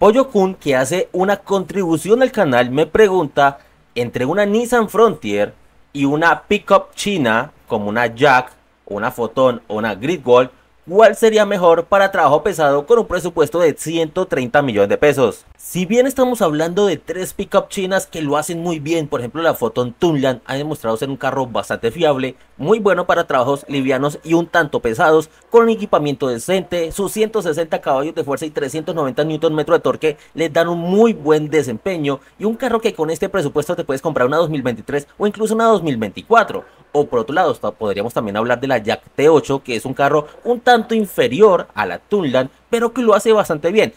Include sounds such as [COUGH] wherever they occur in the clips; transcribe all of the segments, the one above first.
Pollo Kun, que hace una contribución al canal, me pregunta entre una Nissan Frontier y una pickup china como una Jack, una Photon o una Grid cuál sería mejor para trabajo pesado con un presupuesto de 130 millones de pesos. Si bien estamos hablando de tres pickup chinas que lo hacen muy bien, por ejemplo la Photon Tunland ha demostrado ser un carro bastante fiable, muy bueno para trabajos livianos y un tanto pesados, con un equipamiento decente, sus 160 caballos de fuerza y 390 Nm de torque les dan un muy buen desempeño y un carro que con este presupuesto te puedes comprar una 2023 o incluso una 2024. O por otro lado, podríamos también hablar de la Jack T8, que es un carro un tanto inferior a la Tunland, pero que lo hace bastante bien.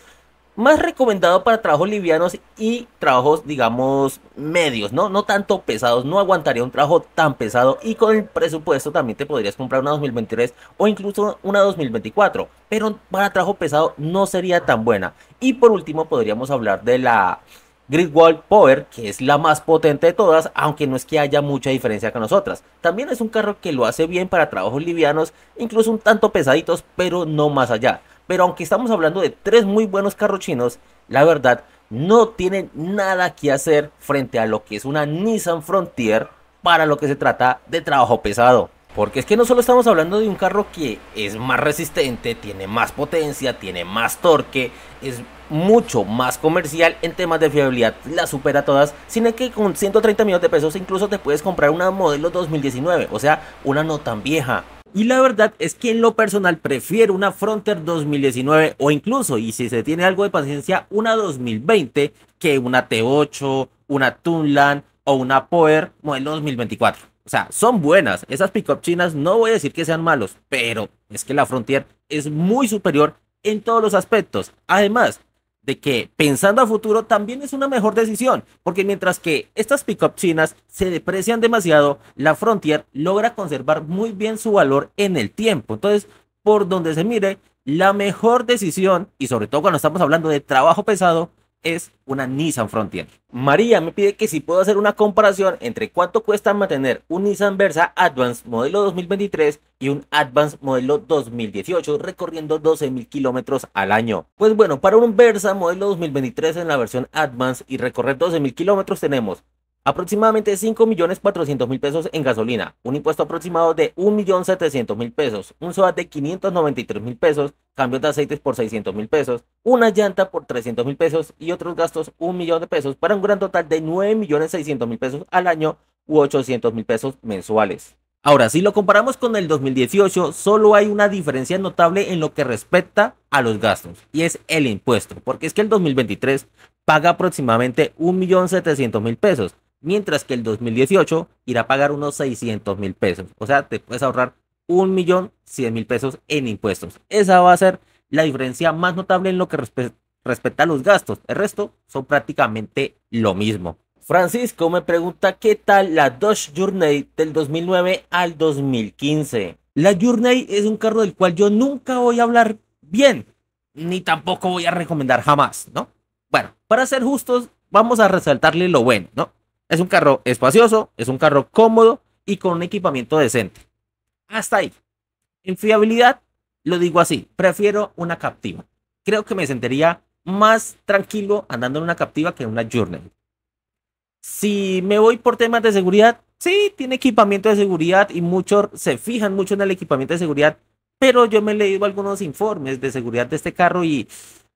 Más recomendado para trabajos livianos y trabajos, digamos, medios, ¿no? No tanto pesados, no aguantaría un trabajo tan pesado y con el presupuesto también te podrías comprar una 2023 o incluso una 2024, pero para trabajo pesado no sería tan buena. Y por último podríamos hablar de la Gridwall Power, que es la más potente de todas, aunque no es que haya mucha diferencia con nosotras. También es un carro que lo hace bien para trabajos livianos, incluso un tanto pesaditos, pero no más allá. Pero aunque estamos hablando de tres muy buenos carros chinos, la verdad no tienen nada que hacer frente a lo que es una Nissan Frontier para lo que se trata de trabajo pesado. Porque es que no solo estamos hablando de un carro que es más resistente, tiene más potencia, tiene más torque, es mucho más comercial en temas de fiabilidad, la supera todas, sino que con 130 millones de pesos incluso te puedes comprar una modelo 2019, o sea, una no tan vieja. Y la verdad es que en lo personal prefiero una Fronter 2019 o incluso, y si se tiene algo de paciencia, una 2020 que una T8, una Tunlan o una Power modelo 2024. O sea, son buenas. Esas pick-up chinas no voy a decir que sean malos, pero es que la Frontier es muy superior en todos los aspectos. Además de que pensando a futuro también es una mejor decisión, porque mientras que estas pick-up chinas se deprecian demasiado, la Frontier logra conservar muy bien su valor en el tiempo. Entonces, por donde se mire, la mejor decisión, y sobre todo cuando estamos hablando de trabajo pesado, es una Nissan Frontier. María me pide que si puedo hacer una comparación entre cuánto cuesta mantener un Nissan Versa Advance modelo 2023 y un Advance modelo 2018 recorriendo 12.000 kilómetros al año. Pues bueno, para un Versa modelo 2023 en la versión Advance y recorrer 12.000 kilómetros tenemos aproximadamente 5.400.000 pesos en gasolina, un impuesto aproximado de 1.700.000 pesos, un SOAT de 593.000 pesos, cambios de aceites por 600.000 pesos, una llanta por 300.000 pesos y otros gastos 1 millón de pesos para un gran total de 9.600.000 pesos al año u 800.000 pesos mensuales. Ahora, si lo comparamos con el 2018, solo hay una diferencia notable en lo que respecta a los gastos, y es el impuesto, porque es que el 2023 paga aproximadamente 1.700.000 pesos, mientras que el 2018 irá a pagar unos 600 mil pesos. O sea, te puedes ahorrar millón mil pesos en impuestos. Esa va a ser la diferencia más notable en lo que respecta a los gastos. El resto son prácticamente lo mismo. Francisco me pregunta qué tal la Dodge Journey del 2009 al 2015. La Journey es un carro del cual yo nunca voy a hablar bien, ni tampoco voy a recomendar jamás, ¿no? Bueno, para ser justos, vamos a resaltarle lo bueno, ¿no? Es un carro espacioso, es un carro cómodo y con un equipamiento decente. Hasta ahí. En fiabilidad, lo digo así, prefiero una captiva. Creo que me sentiría más tranquilo andando en una captiva que en una Journey. Si me voy por temas de seguridad, sí, tiene equipamiento de seguridad y muchos se fijan mucho en el equipamiento de seguridad, pero yo me he leído algunos informes de seguridad de este carro y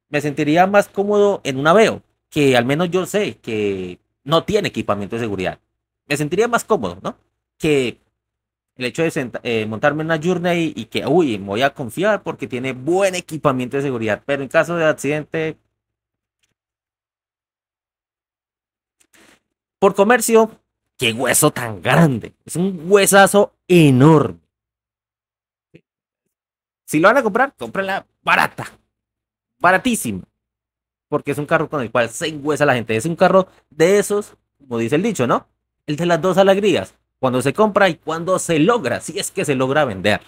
me sentiría más cómodo en una Veo, que al menos yo sé que no tiene equipamiento de seguridad. Me sentiría más cómodo, ¿no? Que el hecho de eh, montarme en una Journey y que, uy, me voy a confiar porque tiene buen equipamiento de seguridad, pero en caso de accidente... Por comercio, qué hueso tan grande. Es un huesazo enorme. Si lo van a comprar, cómprenla barata. Baratísima porque es un carro con el cual se engüesa la gente. Es un carro de esos, como dice el dicho, ¿no? El de las dos alegrías, cuando se compra y cuando se logra, si es que se logra vender.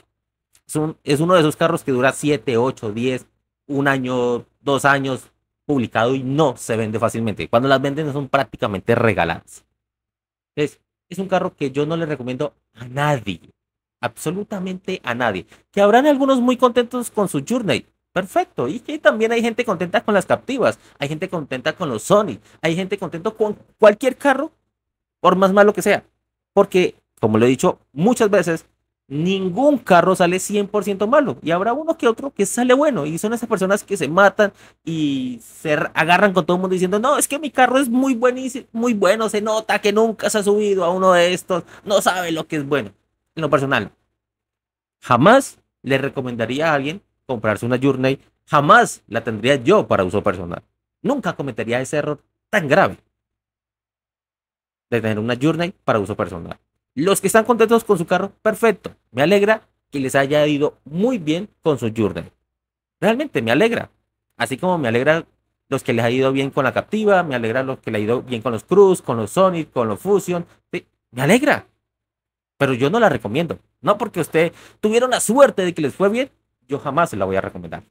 Es, es uno de esos carros que dura 7, 8, 10, un año, dos años publicado y no se vende fácilmente. Cuando las venden son prácticamente regaladas. es un carro que yo no le recomiendo a nadie, absolutamente a nadie. Que habrán algunos muy contentos con su Journey, Perfecto. Y que también hay gente contenta con las captivas, hay gente contenta con los Sony, hay gente contenta con cualquier carro, por más malo que sea. Porque, como lo he dicho muchas veces, ningún carro sale 100% malo. Y habrá uno que otro que sale bueno. Y son esas personas que se matan y se agarran con todo el mundo diciendo, no, es que mi carro es muy buenísimo, muy bueno, se nota que nunca se ha subido a uno de estos, no sabe lo que es bueno. En lo personal, jamás le recomendaría a alguien comprarse una Journey, jamás la tendría yo para uso personal. Nunca cometería ese error tan grave de tener una Journey para uso personal. Los que están contentos con su carro, perfecto. Me alegra que les haya ido muy bien con su Journey. Realmente me alegra. Así como me alegra los que les ha ido bien con la Captiva, me alegra los que les ha ido bien con los Cruz, con los Sonic, con los Fusion. me alegra. Pero yo no la recomiendo. No porque usted tuvieron la suerte de que les fue bien, yo jamás se la voy a recomendar.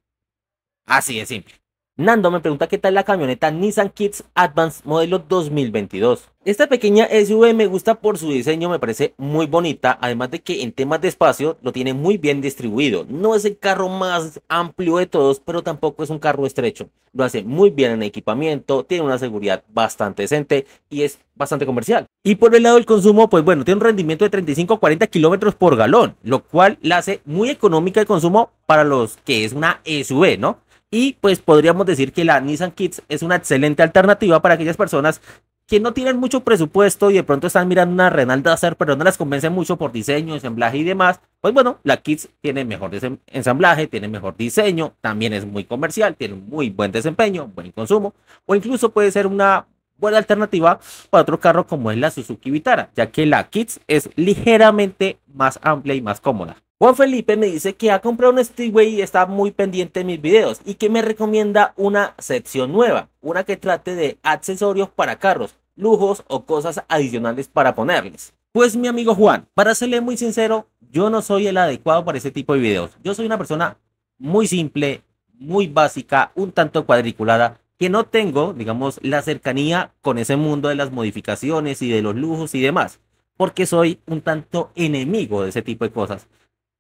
Así de simple. Nando me pregunta qué tal la camioneta Nissan Kids Advance modelo 2022. Esta pequeña SUV me gusta por su diseño, me parece muy bonita, además de que en temas de espacio lo tiene muy bien distribuido. No es el carro más amplio de todos, pero tampoco es un carro estrecho. Lo hace muy bien en equipamiento, tiene una seguridad bastante decente y es bastante comercial. Y por el lado del consumo, pues bueno, tiene un rendimiento de 35 a 40 kilómetros por galón, lo cual la hace muy económica el consumo para los que es una SUV, ¿no? Y pues podríamos decir que la Nissan Kids es una excelente alternativa para aquellas personas que no tienen mucho presupuesto y de pronto están mirando una Renault Duster, pero no las convence mucho por diseño, ensamblaje y demás, pues bueno, la Kids tiene mejor ensamblaje, tiene mejor diseño, también es muy comercial, tiene muy buen desempeño, buen consumo, o incluso puede ser una buena alternativa para otro carro como es la Suzuki Vitara, ya que la Kids es ligeramente más amplia y más cómoda. Juan Felipe me dice que ha comprado un Steadway y está muy pendiente de mis videos y que me recomienda una sección nueva, una que trate de accesorios para carros, lujos o cosas adicionales para ponerles. Pues mi amigo Juan, para serle muy sincero, yo no soy el adecuado para ese tipo de videos. Yo soy una persona muy simple, muy básica, un tanto cuadriculada, que no tengo, digamos, la cercanía con ese mundo de las modificaciones y de los lujos y demás, porque soy un tanto enemigo de ese tipo de cosas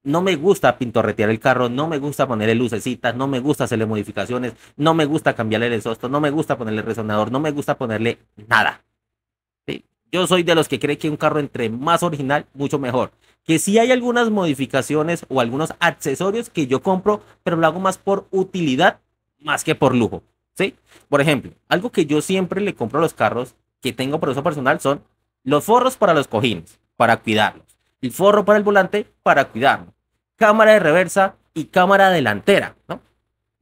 no me gusta pintorretear el carro, no me gusta ponerle lucecitas, no me gusta hacerle modificaciones, no me gusta cambiarle el exhausto, no me gusta ponerle resonador, no me gusta ponerle nada. Yo soy de los que cree que un carro entre más original, mucho mejor. Que si hay algunas modificaciones o algunos accesorios que yo compro, pero lo hago más por utilidad más que por lujo. ¿Sí? Por ejemplo, algo que yo siempre le compro a los carros que tengo por uso personal son los forros para los cojines, para cuidarlos el forro para el volante para cuidarlo, cámara de reversa y cámara delantera, ¿no?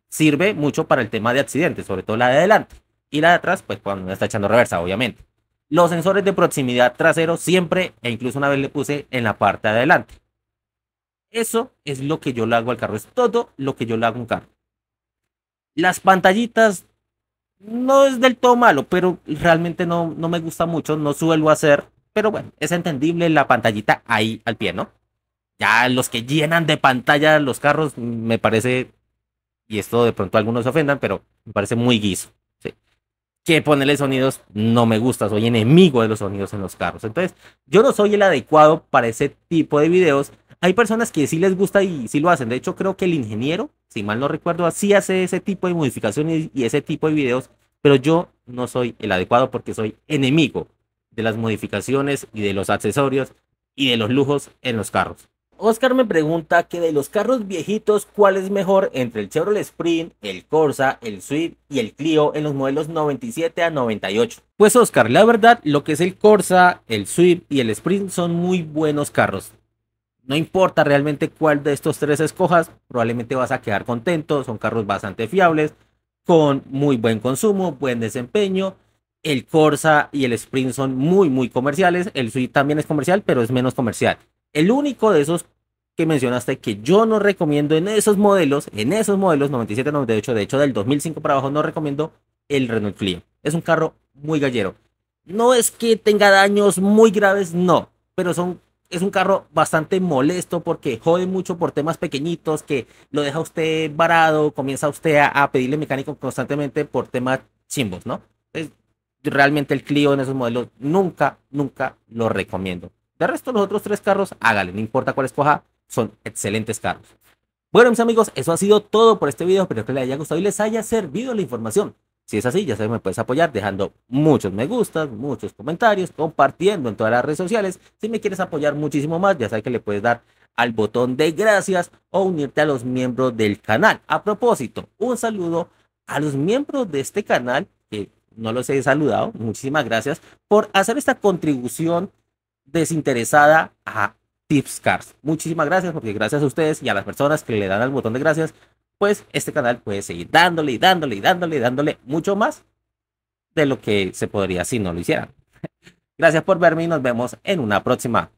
Sirve mucho para el tema de accidentes, sobre todo la de adelante y la de atrás, pues cuando está echando reversa, obviamente. Los sensores de proximidad trasero siempre, e incluso una vez le puse en la parte de adelante. Eso es lo que yo le hago al carro, es todo lo que yo le hago a un carro. Las pantallitas no es del todo malo, pero realmente no, no me gusta mucho, no suelo hacer pero bueno, es entendible la pantallita ahí al pie, ¿no? Ya los que llenan de pantalla los carros, me parece, y esto de pronto algunos se ofendan, pero me parece muy guiso. ¿sí? Que ponerle sonidos no me gusta, soy enemigo de los sonidos en los carros. Entonces, yo no soy el adecuado para ese tipo de videos. Hay personas que sí les gusta y sí lo hacen. De hecho, creo que el ingeniero, si mal no recuerdo, sí hace ese tipo de modificaciones y ese tipo de videos. Pero yo no soy el adecuado porque soy enemigo de las modificaciones y de los accesorios y de los lujos en los carros. Oscar me pregunta que de los carros viejitos, ¿cuál es mejor entre el Chevrolet Sprint, el Corsa, el Swift y el Clio en los modelos 97 a 98? Pues Oscar, la verdad, lo que es el Corsa, el Swift y el Sprint son muy buenos carros. No importa realmente cuál de estos tres escojas, probablemente vas a quedar contento, son carros bastante fiables, con muy buen consumo, buen desempeño el Corsa y el Sprint son muy, muy comerciales. El Suzuki también es comercial, pero es menos comercial. El único de esos que mencionaste que yo no recomiendo en esos modelos, en esos modelos 97, 98, de hecho del 2005 para abajo no recomiendo el Renault Clio. Es un carro muy gallero. No es que tenga daños muy graves, no, pero son es un carro bastante molesto porque jode mucho por temas pequeñitos que lo deja usted varado, comienza usted a, pedirle mecánico constantemente por temas chimbos, ¿no? Es, realmente el Clio en esos modelos nunca, nunca lo recomiendo. De resto, los otros tres carros, hágale, no importa cuál escoja, son excelentes carros. Bueno, mis amigos, eso ha sido todo por este video. Espero que les haya gustado y les haya servido la información. Si es así, ya sabes, me puedes apoyar dejando muchos me gustas, muchos comentarios, compartiendo en todas las redes sociales. Si me quieres apoyar muchísimo más, ya sabes que le puedes dar al botón de gracias o unirte a los miembros del canal. A propósito, un saludo a los miembros de este canal no los he saludado. Muchísimas gracias por hacer esta contribución desinteresada a Tips Cars. Muchísimas gracias porque gracias a ustedes y a las personas que le dan al botón de gracias, pues este canal puede seguir dándole y dándole y dándole y dándole mucho más de lo que se podría si no lo hicieran. [LAUGHS] Gracias por verme y nos vemos en una próxima.